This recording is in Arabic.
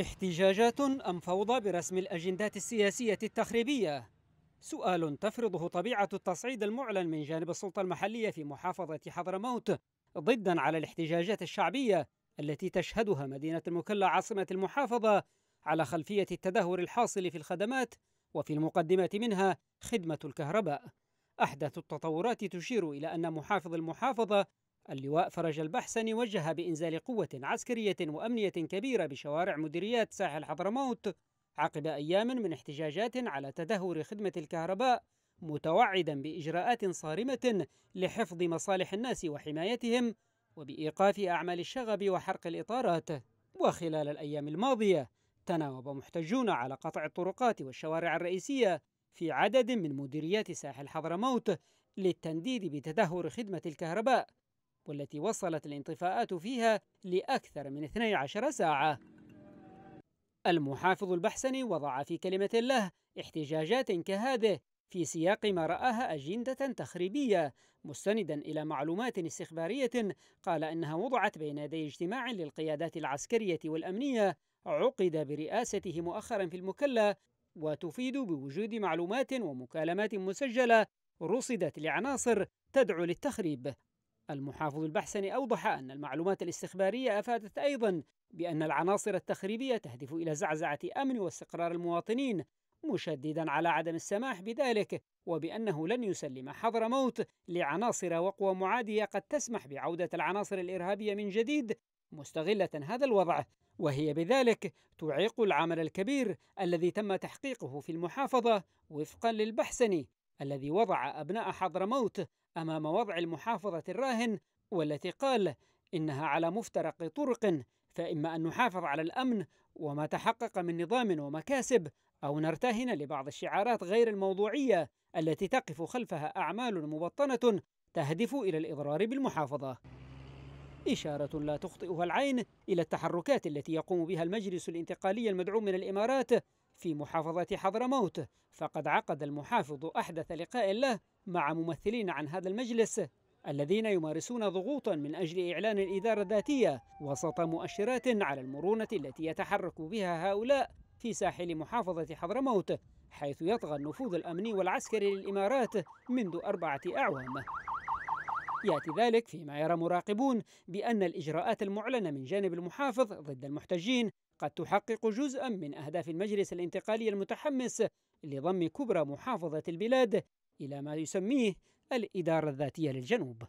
احتجاجات أم فوضى برسم الأجندات السياسية التخريبية؟ سؤال تفرضه طبيعة التصعيد المعلن من جانب السلطة المحلية في محافظة حضرموت ضدا على الاحتجاجات الشعبية التي تشهدها مدينة المكلا عاصمة المحافظة على خلفية التدهور الحاصل في الخدمات وفي المقدمة منها خدمة الكهرباء. أحدث التطورات تشير إلى أن محافظ المحافظة اللواء فرج البحسن وجه بإنزال قوة عسكرية وأمنية كبيرة بشوارع مديريات ساحل حضرموت عقب أيام من احتجاجات على تدهور خدمة الكهرباء متوعدا بإجراءات صارمة لحفظ مصالح الناس وحمايتهم وبإيقاف أعمال الشغب وحرق الإطارات وخلال الأيام الماضية تناوب محتجون على قطع الطرقات والشوارع الرئيسية في عدد من مديريات ساحل حضرموت للتنديد بتدهور خدمة الكهرباء والتي وصلت الانطفاءات فيها لأكثر من 12 ساعة المحافظ البحسني وضع في كلمة له احتجاجات كهذه في سياق ما رآها أجندة تخريبية مستندا إلى معلومات استخبارية قال إنها وضعت بين يدي اجتماع للقيادات العسكرية والأمنية عقد برئاسته مؤخرا في المكلا وتفيد بوجود معلومات ومكالمات مسجلة رصدت لعناصر تدعو للتخريب المحافظ البحسني أوضح أن المعلومات الاستخبارية أفادت أيضا بأن العناصر التخريبية تهدف إلى زعزعة أمن واستقرار المواطنين مشددا على عدم السماح بذلك وبأنه لن يسلم حضرموت لعناصر وقوى معادية قد تسمح بعودة العناصر الإرهابية من جديد مستغلة هذا الوضع وهي بذلك تعيق العمل الكبير الذي تم تحقيقه في المحافظة وفقا للبحسني الذي وضع أبناء حضرموت امام وضع المحافظه الراهن والتي قال انها على مفترق طرق فاما ان نحافظ على الامن وما تحقق من نظام ومكاسب او نرتهن لبعض الشعارات غير الموضوعيه التي تقف خلفها اعمال مبطنه تهدف الى الاضرار بالمحافظه إشارة لا تخطئها العين إلى التحركات التي يقوم بها المجلس الانتقالي المدعوم من الإمارات في محافظة حضرموت فقد عقد المحافظ أحدث لقاء له مع ممثلين عن هذا المجلس الذين يمارسون ضغوطا من أجل إعلان الإدارة الذاتية وسط مؤشرات على المرونة التي يتحرك بها هؤلاء في ساحل محافظة حضرموت حيث يطغى النفوذ الأمني والعسكري للإمارات منذ أربعة أعوام ياتي ذلك فيما يرى مراقبون بان الاجراءات المعلنه من جانب المحافظ ضد المحتجين قد تحقق جزءا من أهداف المجلس الانتقالي المتحمس لضم كبرى محافظة البلاد إلى ما يسميه الإدارة الذاتية للجنوب